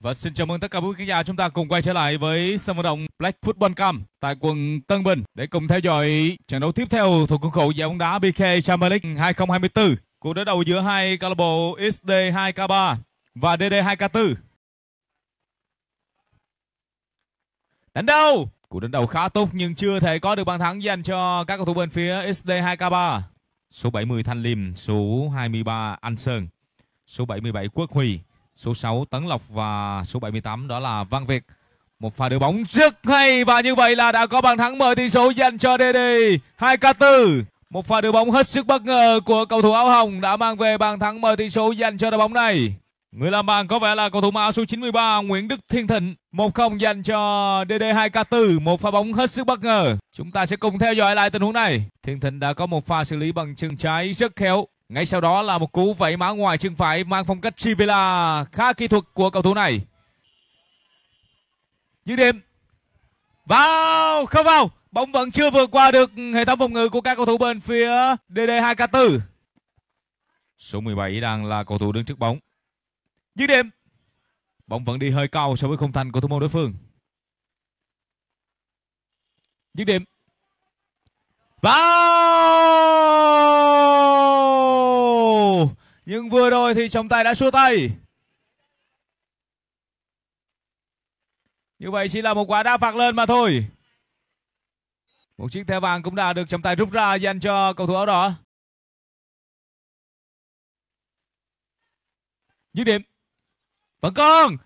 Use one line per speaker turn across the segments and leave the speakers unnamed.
Và vâng, xin chào mừng tất cả quý khán giả chúng ta cùng quay trở lại với sân vận động Black Football Camp tại quận Tân Bình để cùng theo dõi trận đấu tiếp theo thuộc khuôn khổ giải bóng đá BK Champions League 2024. Cuộc đối đầu giữa hai câu lạc bộ SD 2 k 3 và DD2K4. Đánh đầu. Cuộc đánh đầu khá tốt nhưng chưa thể có được bàn thắng dành cho các cầu thủ bên phía SD 2 k 3 Số 70 Thanh Liêm, số 23 Anh Sơn, số 77 Quốc Huy số 6 Tấn Lộc và số 78 đó là Văn Việt. Một pha đưa bóng rất hay và như vậy là đã có bàn thắng mở tỷ số dành cho DD 2K4. Một pha đưa bóng hết sức bất ngờ của cầu thủ áo hồng đã mang về bàn thắng mở tỷ số dành cho đội bóng này. Người làm bàn có vẻ là cầu thủ áo số 93 Nguyễn Đức Thiên Thịnh. 1-0 dành cho DD2K4, một pha bóng hết sức bất ngờ. Chúng ta sẽ cùng theo dõi lại tình huống này. Thiên Thịnh đã có một pha xử lý bằng chân trái rất khéo ngay sau đó là một cú vẫy mã ngoài chân phải mang phong cách Chivela khá kỹ thuật của cầu thủ này. Dứt điểm. Vào, không vào. Bóng vẫn chưa vượt qua được hệ thống phòng ngự của các cầu thủ bên phía DD2K4. Số 17 đang là cầu thủ đứng trước bóng. Dứt điểm. Bóng vẫn đi hơi cao so với khung thành của thủ môn đối phương. Dứt điểm. Vào! Nhưng vừa rồi thì trọng tài đã xua tay. Như vậy chỉ là một quả đá phạt lên mà thôi. Một chiếc thẻ vàng cũng đã được trọng tài rút ra dành cho cầu thủ áo đỏ. Dứt điểm. Vẫn còn.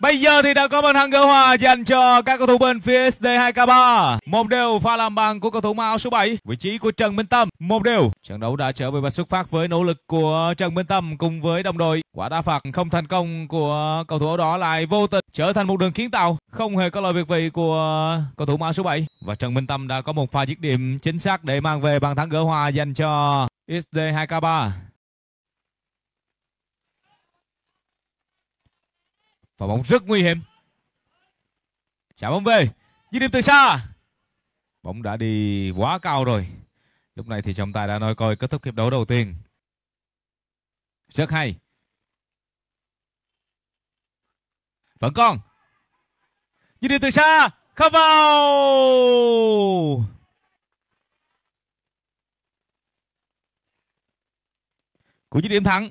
Bây giờ thì đã có bàn thắng gỡ hòa dành cho các cầu thủ bên phía SD2K3. Một đều pha làm bàn của cầu thủ áo số 7, vị trí của Trần Minh Tâm. Một đều. Trận đấu đã trở về và xuất phát với nỗ lực của Trần Minh Tâm cùng với đồng đội. Quả đá phạt không thành công của cầu thủ đó lại vô tình trở thành một đường kiến tạo, không hề có lời việc vị của cầu thủ áo số 7 và Trần Minh Tâm đã có một pha dứt điểm chính xác để mang về bàn thắng gỡ hòa dành cho SD2K3. Và bóng rất nguy hiểm. Trả bóng về. Dứt điểm từ xa. Bóng đã đi quá cao rồi. Lúc này thì trọng tài đã nói coi kết thúc hiệp đấu đầu tiên. Rất hay. Vẫn còn. Dứt điểm từ xa. Không vào. Cú dứt điểm thắng.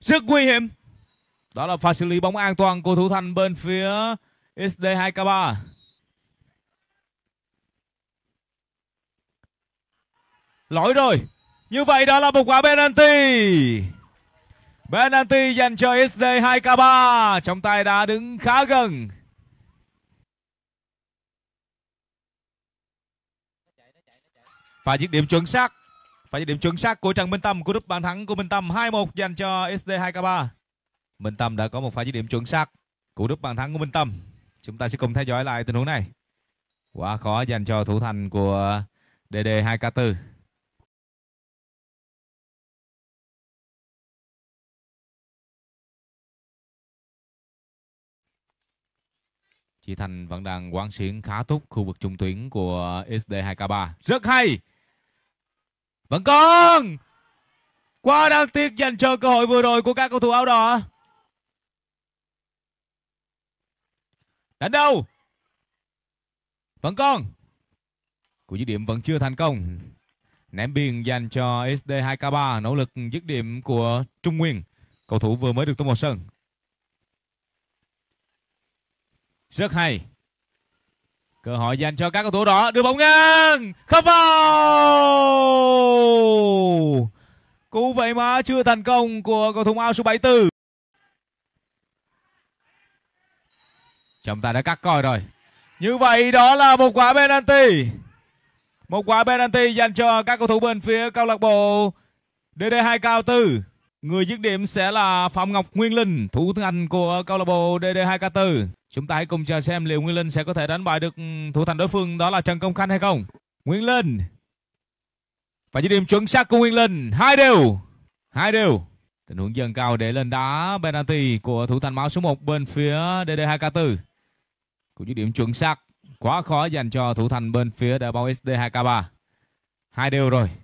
Rất nguy hiểm. Đó là pha xử lý bóng an toàn của thủ thành bên phía SD 2 k 3 Lỗi rồi. Như vậy đó là một quả penalty. Penalty dành cho SD 2 k 3 Trọng tài đã đứng khá gần. Và dứt điểm chuẩn xác. Và dứt điểm chuẩn xác của Trần Minh Tâm của group bàn thắng của Minh Tâm 2-1 dành cho SD2K3. Minh Tâm đã có một pha dứt điểm chuẩn xác. Cú đúp bàn thắng của Minh Tâm. Chúng ta sẽ cùng theo dõi lại tình huống này. Quá khó dành cho thủ thành của DD2K4. Chị Thành vẫn đang quán xuyến khá tốt khu vực trung tuyến của SD2K3. Rất hay! Vẫn còn! Quá đáng tiếc dành cho cơ hội vừa rồi của các cầu thủ áo đỏ. Đến đâu? Vẫn con. Của dứt điểm vẫn chưa thành công. Ném biên dành cho SD2K3. Nỗ lực dứt điểm của Trung Nguyên. Cầu thủ vừa mới được tung vào sân. Rất hay. Cơ hội dành cho các cầu thủ đó. Đưa bóng ngang. Không vào. Cú vậy mà chưa thành công của cầu thủ áo số 74. chúng ta đã cắt coi rồi. Như vậy đó là một quả penalty. Một quả penalty dành cho các cầu thủ bên phía câu lạc bộ DD2 Cao Tư. Người dứt điểm sẽ là Phạm Ngọc Nguyên Linh, thủ tướng Anh của câu lạc bộ DD2 Cao Tư. Chúng ta hãy cùng chờ xem liệu Nguyên Linh sẽ có thể đánh bại được thủ thành đối phương đó là Trần Công Khanh hay không. Nguyên Linh. Và dứt điểm chuẩn xác của Nguyên Linh. Hai điều Hai điều Tình huống dâng cao để lên đá penalty của thủ thành máu số 1 bên phía DD2 k 4 của những điểm chuẩn xác quá khó dành cho thủ thành bên phía đội bóng SD2K3 hai đều rồi